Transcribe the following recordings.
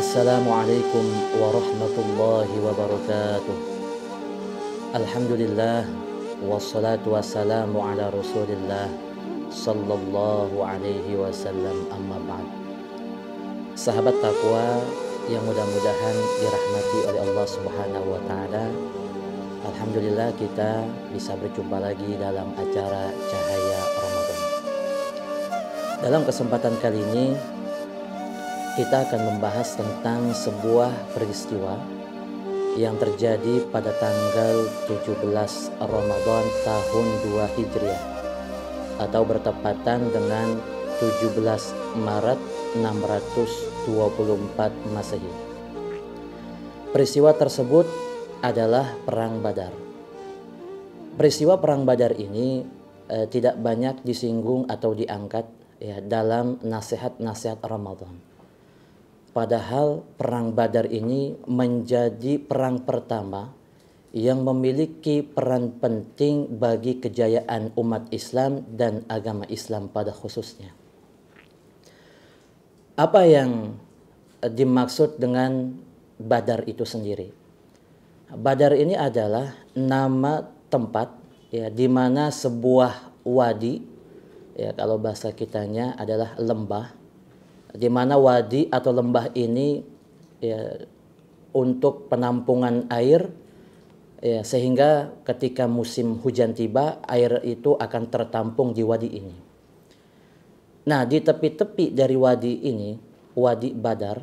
Assalamualaikum warahmatullahi wabarakatuh Alhamdulillah Wassalatu wassalamu ala rasulillah Sallallahu alaihi wasallam amma ba'd Sahabat takwa yang mudah-mudahan dirahmati oleh Allah subhanahu wa ta'ala Alhamdulillah kita bisa berjumpa lagi dalam acara Cahaya Ramadan Dalam kesempatan kali ini kita akan membahas tentang sebuah peristiwa yang terjadi pada tanggal 17 Ramadan tahun 2 Hijriah atau bertepatan dengan 17 Maret 624 Masehi. Peristiwa tersebut adalah Perang Badar. Peristiwa Perang Badar ini eh, tidak banyak disinggung atau diangkat ya dalam nasihat-nasihat Ramadan Padahal perang Badar ini menjadi perang pertama yang memiliki peran penting bagi kejayaan umat Islam dan agama Islam pada khususnya. Apa yang dimaksud dengan Badar itu sendiri? Badar ini adalah nama tempat ya di mana sebuah wadi ya kalau bahasa kitanya adalah lembah di mana wadi atau lembah ini ya, untuk penampungan air ya, sehingga ketika musim hujan tiba air itu akan tertampung di wadi ini. Nah di tepi-tepi dari wadi ini wadi Badar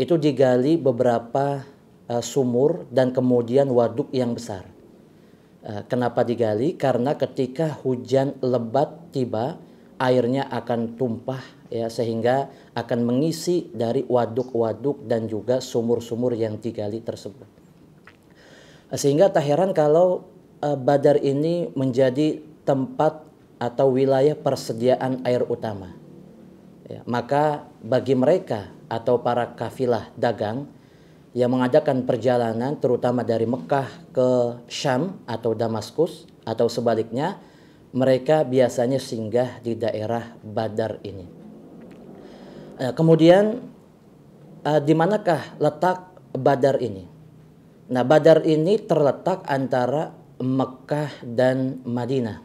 itu digali beberapa uh, sumur dan kemudian waduk yang besar. E, kenapa digali? Karena ketika hujan lebat tiba, airnya akan tumpah ya sehingga akan mengisi dari waduk-waduk dan juga sumur-sumur yang digali tersebut. Sehingga tak heran kalau uh, Badar ini menjadi tempat atau wilayah persediaan air utama. Ya, maka bagi mereka atau para kafilah dagang yang mengadakan perjalanan terutama dari Mekah ke Syam atau Damaskus atau sebaliknya, mereka biasanya singgah di daerah Badar ini. Eh, kemudian uh, di manakah letak Badar ini? Nah, Badar ini terletak antara Mekah dan Madinah.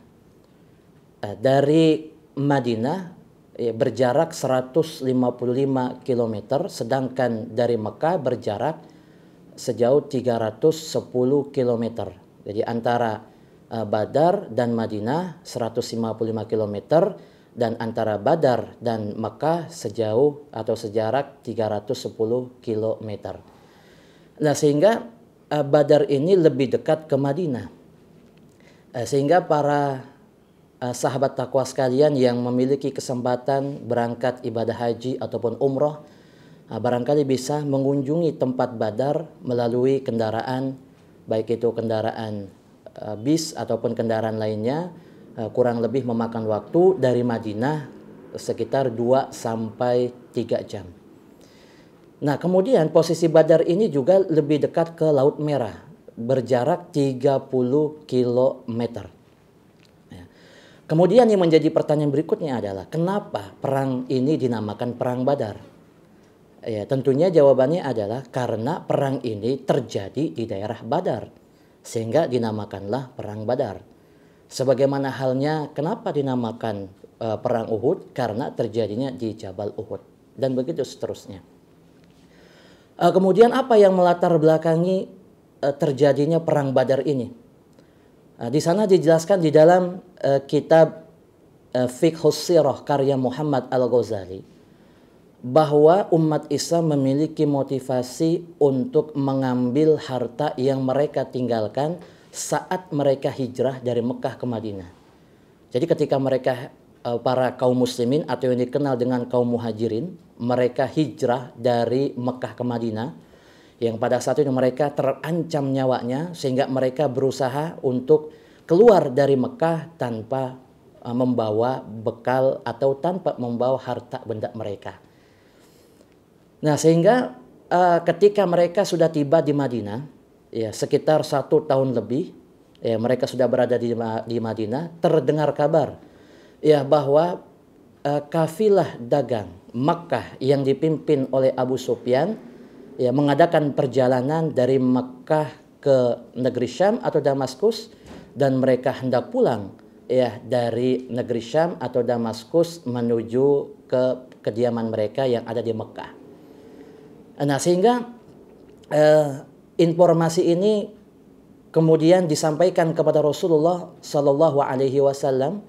Uh, dari Madinah ya, berjarak 155 km, sedangkan dari Mekah berjarak sejauh 310 km. Jadi antara uh, Badar dan Madinah 155 km dan antara Badar dan Mekah sejauh atau sejarak 310 km. Nah, sehingga eh, Badar ini lebih dekat ke Madinah. Eh, sehingga para eh, sahabat takwa sekalian yang memiliki kesempatan berangkat ibadah haji ataupun umroh barangkali bisa mengunjungi tempat Badar melalui kendaraan baik itu kendaraan bis ataupun kendaraan lainnya Eh, kurang lebih memakan waktu dari Madinah sekitar 2 sampai 3 jam. Nah, kemudian posisi Badar ini juga lebih dekat ke Laut Merah, berjarak 30 km. Ya. Kemudian yang menjadi pertanyaan berikutnya adalah kenapa perang ini dinamakan perang Badar? Ya, tentunya jawabannya adalah karena perang ini terjadi di daerah Badar sehingga dinamakanlah perang Badar. Sebagaimana halnya kenapa dinamakan uh, perang Uhud karena terjadinya di Jabal Uhud dan begitu seterusnya. Uh, kemudian apa yang melatar belakangi uh, terjadinya perang Badar ini? Uh, di sana dijelaskan di dalam uh, kitab uh, Fiqh Sirah karya Muhammad Al-Ghazali bahwa umat Islam memiliki motivasi untuk mengambil harta yang mereka tinggalkan saat mereka hijrah dari Mekah ke Madinah. Jadi ketika mereka eh, para kaum muslimin atau yang dikenal dengan kaum muhajirin, mereka hijrah dari Mekah ke Madinah yang pada saat itu mereka terancam nyawanya sehingga mereka berusaha untuk keluar dari Mekah tanpa eh, membawa bekal atau tanpa membawa harta benda mereka. Nah, sehingga eh, ketika mereka sudah tiba di Madinah, ya sekitar satu tahun lebih ya mereka sudah berada di di Madinah terdengar kabar ya bahwa uh, kafilah dagang Makkah yang dipimpin oleh Abu Sufyan ya mengadakan perjalanan dari Makkah ke negeri Syam atau Damaskus dan mereka hendak pulang ya dari negeri Syam atau Damaskus menuju ke kediaman mereka yang ada di Mekah. Nah sehingga eh, informasi ini kemudian disampaikan kepada Rasulullah Shallallahu Alaihi Wasallam.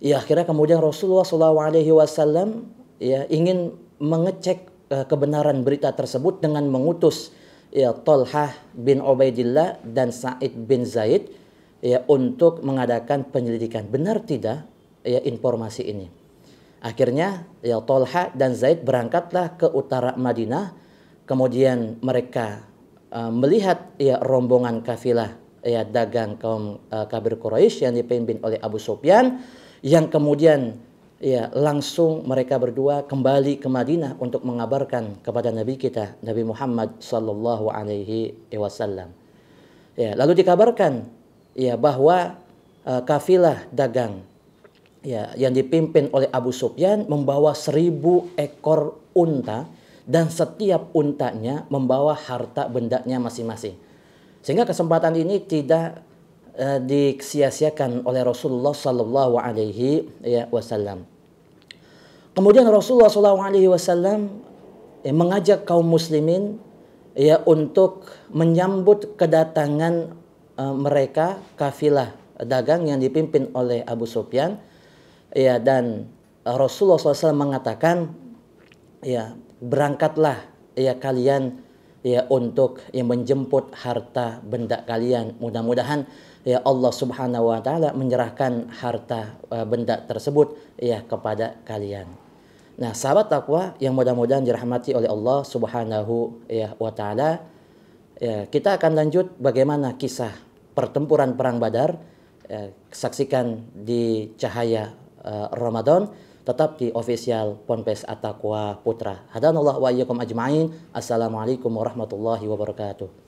Ya akhirnya kemudian Rasulullah Shallallahu Alaihi Wasallam ya ingin mengecek uh, kebenaran berita tersebut dengan mengutus ya Tolhah bin Ubaidillah dan Said bin Zaid ya untuk mengadakan penyelidikan. Benar tidak ya informasi ini? Akhirnya ya Tolha dan Zaid berangkatlah ke utara Madinah. Kemudian mereka Eh, melihat ya rombongan kafilah ya dagang kaum uh, eh, kabir Quraisy yang dipimpin oleh Abu Sufyan yang kemudian ya langsung mereka berdua kembali ke Madinah untuk mengabarkan kepada Nabi kita Nabi Muhammad sallallahu alaihi wasallam. Ya, lalu dikabarkan ya bahwa uh, kafilah dagang ya yang dipimpin oleh Abu Sufyan membawa seribu ekor unta dan setiap untanya membawa harta bendanya masing-masing. Sehingga kesempatan ini tidak uh, eh, disia-siakan oleh Rasulullah Sallallahu Alaihi ya, Wasallam. Kemudian Rasulullah Sallallahu Alaihi Wasallam eh, mengajak kaum muslimin ya untuk menyambut kedatangan uh, mereka kafilah dagang yang dipimpin oleh Abu Sufyan ya dan Rasulullah SAW mengatakan ya berangkatlah ya kalian ya untuk ya menjemput harta benda kalian. Mudah-mudahan ya Allah Subhanahu wa taala menyerahkan harta uh, benda tersebut ya kepada kalian. Nah, sahabat takwa yang mudah-mudahan dirahmati oleh Allah Subhanahu ya wa taala, ya, kita akan lanjut bagaimana kisah pertempuran perang Badar ya, saksikan di cahaya uh, Ramadan tetap di official Ponpes Atakwa Putra. Hadanallah wa ajma'in. Assalamualaikum warahmatullahi wabarakatuh.